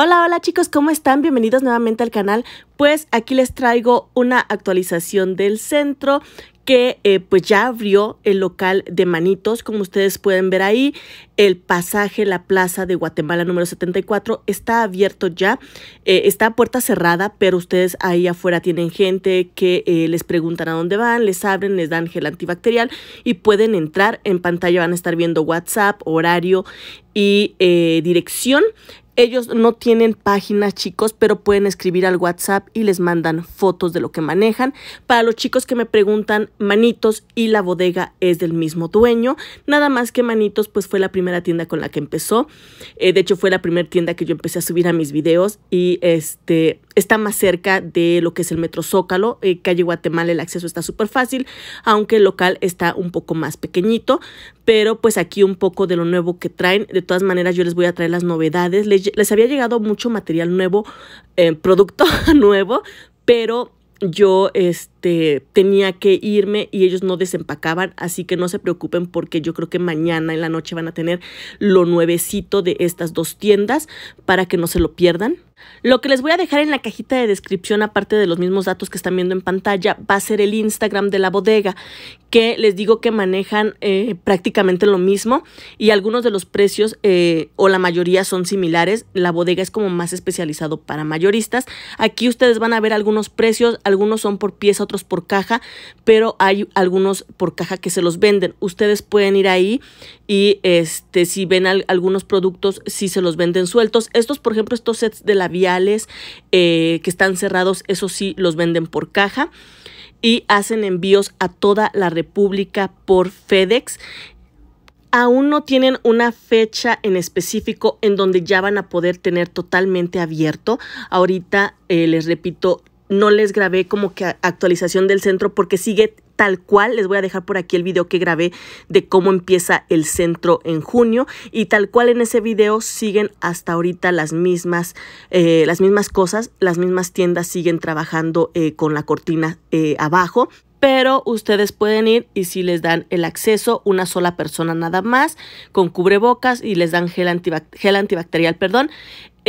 Hola, hola chicos, ¿cómo están? Bienvenidos nuevamente al canal. Pues aquí les traigo una actualización del centro que eh, pues ya abrió el local de Manitos, como ustedes pueden ver ahí, el pasaje, la plaza de Guatemala número 74 está abierto ya, eh, está a puerta cerrada, pero ustedes ahí afuera tienen gente que eh, les preguntan a dónde van, les abren, les dan gel antibacterial y pueden entrar, en pantalla van a estar viendo WhatsApp, horario y dirección ellos no tienen páginas, chicos, pero pueden escribir al WhatsApp y les mandan fotos de lo que manejan. Para los chicos que me preguntan, Manitos y la bodega es del mismo dueño. Nada más que Manitos, pues fue la primera tienda con la que empezó. Eh, de hecho, fue la primera tienda que yo empecé a subir a mis videos y este está más cerca de lo que es el Metro Zócalo. Eh, calle Guatemala, el acceso está súper fácil, aunque el local está un poco más pequeñito. Pero pues aquí un poco de lo nuevo que traen. De todas maneras, yo les voy a traer las novedades les había llegado mucho material nuevo, eh, producto nuevo, pero yo este, tenía que irme y ellos no desempacaban, así que no se preocupen porque yo creo que mañana en la noche van a tener lo nuevecito de estas dos tiendas para que no se lo pierdan. Lo que les voy a dejar en la cajita de descripción, aparte de los mismos datos que están viendo en pantalla, va a ser el Instagram de la bodega, que les digo que manejan eh, prácticamente lo mismo y algunos de los precios eh, o la mayoría son similares. La bodega es como más especializado para mayoristas. Aquí ustedes van a ver algunos precios, algunos son por pieza, otros por caja, pero hay algunos por caja que se los venden. Ustedes pueden ir ahí y este, si ven algunos productos, si se los venden sueltos. Estos, por ejemplo, estos sets de la labiales eh, que están cerrados, eso sí, los venden por caja. Y hacen envíos a toda la República por FedEx aún no tienen una fecha en específico en donde ya van a poder tener totalmente abierto. Ahorita eh, les repito, no les grabé como que actualización del centro porque sigue tal cual. Les voy a dejar por aquí el video que grabé de cómo empieza el centro en junio y tal cual en ese video siguen hasta ahorita las mismas, eh, las mismas cosas, las mismas tiendas siguen trabajando eh, con la cortina eh, abajo pero ustedes pueden ir y si les dan el acceso una sola persona nada más con cubrebocas y les dan gel, antibacterial, perdón.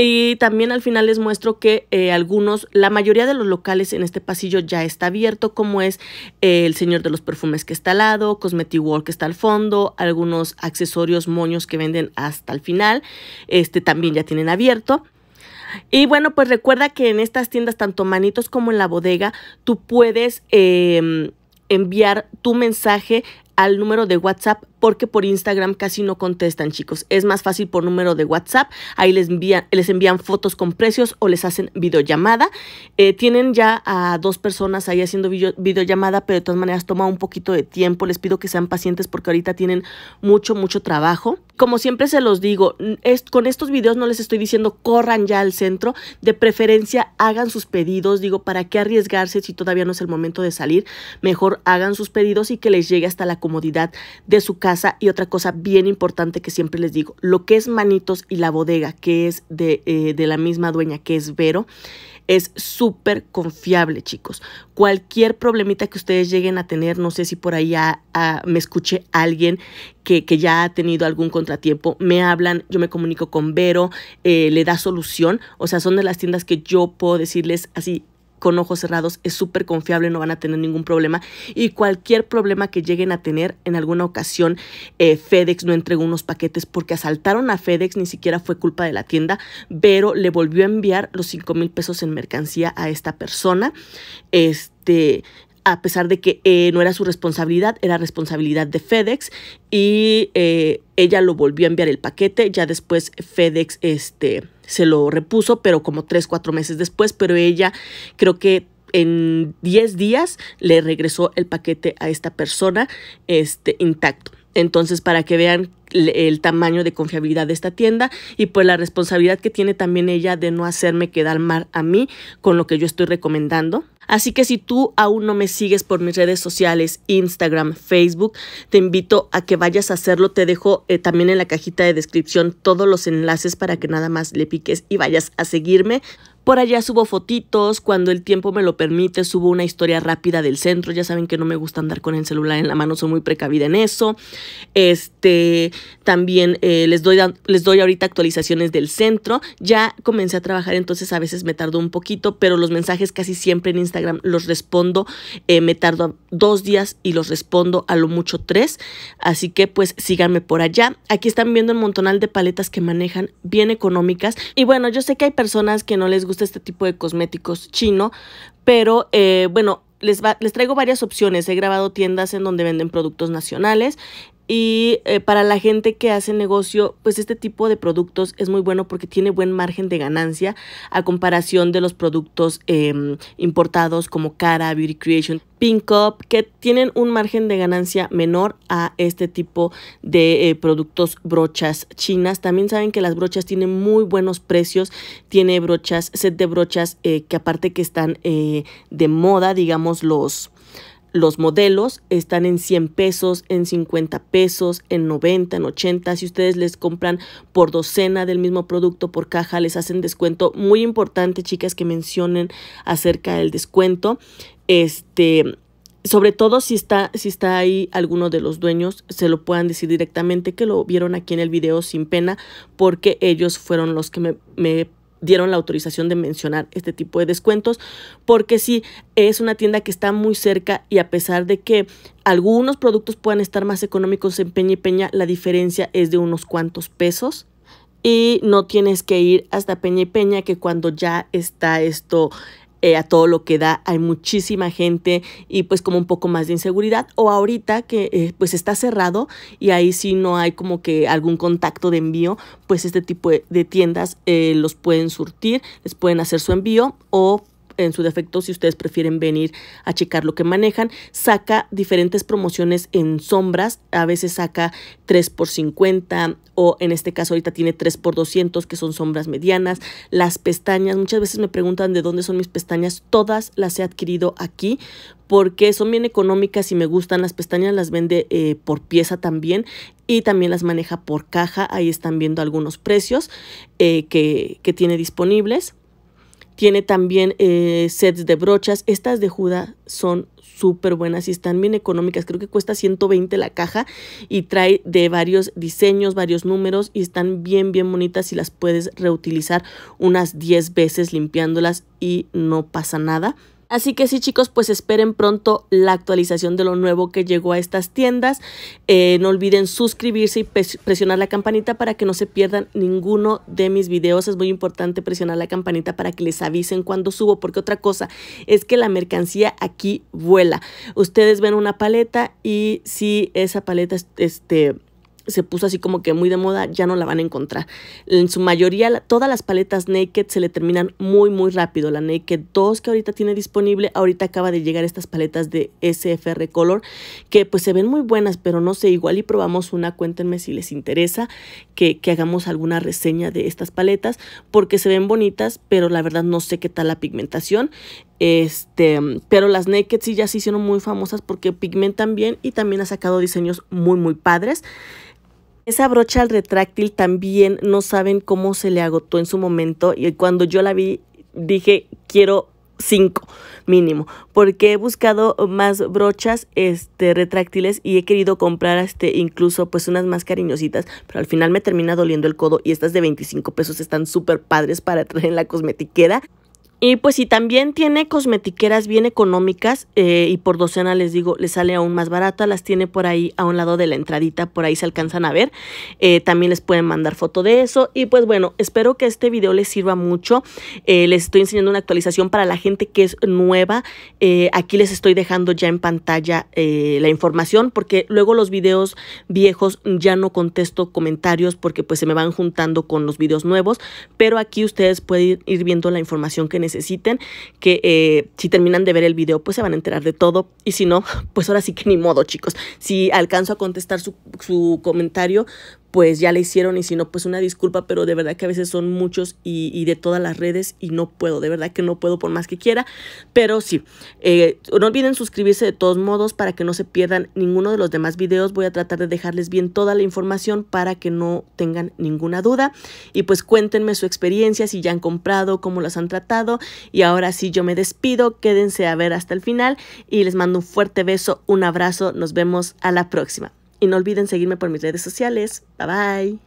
Y también al final les muestro que eh, algunos, la mayoría de los locales en este pasillo ya está abierto, como es eh, el Señor de los Perfumes que está al lado, Cosmetic World que está al fondo, algunos accesorios, moños que venden hasta el final, este también ya tienen abierto. Y bueno, pues recuerda que en estas tiendas, tanto manitos como en la bodega, tú puedes em, enviar tu mensaje al número de WhatsApp porque por Instagram casi no contestan, chicos. Es más fácil por número de WhatsApp. Ahí les envían, les envían fotos con precios o les hacen videollamada. Eh, tienen ya a dos personas ahí haciendo videollamada, pero de todas maneras toma un poquito de tiempo. Les pido que sean pacientes porque ahorita tienen mucho, mucho trabajo. Como siempre se los digo, es, con estos videos no les estoy diciendo corran ya al centro. De preferencia hagan sus pedidos. Digo, ¿para qué arriesgarse si todavía no es el momento de salir? Mejor hagan sus pedidos y que les llegue hasta la comunidad comodidad de su casa. Y otra cosa bien importante que siempre les digo, lo que es Manitos y la bodega, que es de, eh, de la misma dueña, que es Vero, es súper confiable, chicos. Cualquier problemita que ustedes lleguen a tener, no sé si por ahí me escuche alguien que, que, ya ha tenido algún contratiempo, me hablan, yo me comunico con Vero, eh, le da solución. O sea, son de las tiendas que yo puedo decirles así con ojos cerrados, es súper confiable, no van a tener ningún problema. Y cualquier problema que lleguen a tener, en alguna ocasión eh, FedEx no entregó unos paquetes porque asaltaron a FedEx, ni siquiera fue culpa de la tienda, pero le volvió a enviar los 5 mil pesos en mercancía a esta persona. Este, a pesar de que eh, no era su responsabilidad, era responsabilidad de FedEx y eh, ella lo volvió a enviar el paquete, ya después FedEx, este se lo repuso, pero como tres, cuatro meses después, pero ella creo que en diez días le regresó el paquete a esta persona este, intacto. Entonces, para que vean el tamaño de confiabilidad de esta tienda y pues la responsabilidad que tiene también ella de no hacerme quedar mal a mí con lo que yo estoy recomendando, Así que si tú aún no me sigues por mis redes sociales, Instagram, Facebook, te invito a que vayas a hacerlo. Te dejo eh, también en la cajita de descripción todos los enlaces para que nada más le piques y vayas a seguirme. Por allá subo fotitos, cuando el tiempo me lo permite, subo una historia rápida del centro. Ya saben que no me gusta andar con el celular en la mano, soy muy precavida en eso. Este, también eh, les, doy, les doy ahorita actualizaciones del centro. Ya comencé a trabajar, entonces a veces me tardo un poquito, pero los mensajes casi siempre en Instagram los respondo. Eh, me tardo dos días y los respondo a lo mucho tres. Así que pues síganme por allá. Aquí están viendo el montonal de paletas que manejan, bien económicas. Y bueno, yo sé que hay personas que no les gusta este tipo de cosméticos chino, pero eh, bueno, les, les, traigo varias opciones. He grabado tiendas en donde venden productos nacionales y eh, para la gente que hace negocio, pues este tipo de productos es muy bueno porque tiene buen margen de ganancia a comparación de los productos em, importados como Cara, Beauty Creation, Pink Up, que tienen un margen de ganancia menor a este tipo de eh, productos brochas chinas. También saben que las brochas tienen muy buenos precios, tiene brochas, set de brochas eh, que aparte que están de moda, digamos los los modelos están en 100 pesos, en 50 pesos, en 90, en 80. Si ustedes les compran por docena del mismo producto por caja, les hacen descuento. Muy importante, chicas, que mencionen acerca del descuento. Este, sobre todo si está, si está ahí alguno de los dueños, se lo puedan decir directamente que lo vieron aquí en el video sin pena, porque ellos fueron los que me, me dieron la autorización de mencionar este tipo de descuentos, porque sí, es una tienda que está muy cerca y a pesar de que algunos productos puedan estar más económicos en Peña y Peña, la diferencia es de unos cuantos pesos. Y no tienes que ir hasta Peña y Peña, que cuando ya está esto eh, a todo lo que da, hay muchísima gente y pues como un poco más de inseguridad o ahorita que eh, pues está cerrado y ahí si no hay como que algún contacto de envío, pues este tipo de, tiendas eh, los pueden surtir, les pueden hacer su envío o en su defecto, si ustedes prefieren venir a checar lo que manejan, saca diferentes promociones en sombras, a veces saca 3 por 50 o en este caso ahorita tiene 3 por 200 que son sombras medianas, las pestañas, muchas veces me preguntan de dónde son mis pestañas, todas las he adquirido aquí porque son bien económicas y me gustan. Las pestañas las vende eh, por pieza también y también las maneja por caja. Ahí están viendo algunos precios eh, que, que tiene disponibles. Tiene también eh, sets de brochas. Estas de Juda son súper buenas y están bien económicas. Creo que cuesta 120 la caja y trae de varios diseños, varios números y están bien, bien bonitas y las puedes reutilizar unas 10 veces limpiándolas y no pasa nada. Así que sí chicos, pues esperen pronto la actualización de lo nuevo que llegó a estas tiendas. Eh, no olviden suscribirse y presionar la campanita para que no se pierdan ninguno de mis videos. Es muy importante presionar la campanita para que les avisen cuando subo, porque otra cosa es que la mercancía aquí vuela. Ustedes ven una paleta y si esa paleta este, se puso así como que muy de moda, ya no la van a encontrar. En su mayoría, todas las paletas Naked se le terminan muy, muy rápido. La Naked 2 que ahorita tiene disponible, ahorita acaba de llegar estas paletas de SFR Color, que pues se ven muy buenas, pero no sé, igual y probamos una, cuéntenme si les interesa que, hagamos alguna reseña de estas paletas, porque se ven bonitas, pero la verdad no sé qué tal la pigmentación. Este, pero las Naked sí ya se hicieron muy famosas porque pigmentan bien y también ha sacado diseños muy, muy padres. Esa brocha al retráctil también no saben cómo se le agotó en su momento y cuando yo la vi dije quiero cinco mínimo porque he buscado más brochas este retráctiles y he querido comprar este incluso pues unas más cariñositas pero al final me termina doliendo el codo y estas de 25 pesos están súper padres para traer en la cosmetiquera y pues si también tiene cosmetiqueras bien económicas eh, y por docena les digo, les sale aún más barata, las tiene por ahí a un lado de la entradita, por ahí se alcanzan a ver. Eh, también les pueden mandar foto de eso. Y pues bueno, espero que este video les sirva mucho. Eh, les estoy enseñando una actualización para la gente que es nueva. aquí les estoy dejando ya en pantalla la información porque luego los videos viejos ya no contesto comentarios porque pues se me van juntando con los videos nuevos. Pero aquí ustedes pueden ir viendo la información que necesitan necesiten, que eh, si terminan de ver el video, pues se van a enterar de todo. Y si no, pues ahora sí que ni modo, chicos. Si alcanzo a contestar su, su comentario, pues ya le hicieron y si no, pues una disculpa, pero de verdad que a veces son muchos y, de todas las redes y no puedo, de verdad que no puedo por más que quiera, pero sí, eh, no olviden suscribirse de todos modos para que no se pierdan ninguno de los demás videos, voy a tratar de dejarles bien toda la información para que no tengan ninguna duda y pues cuéntenme su experiencia, si ya han comprado, cómo las han tratado y ahora sí yo me despido, quédense a ver hasta el final y les mando un fuerte beso, un abrazo, nos vemos a la próxima. Y no olviden seguirme por mis redes sociales. Bye bye.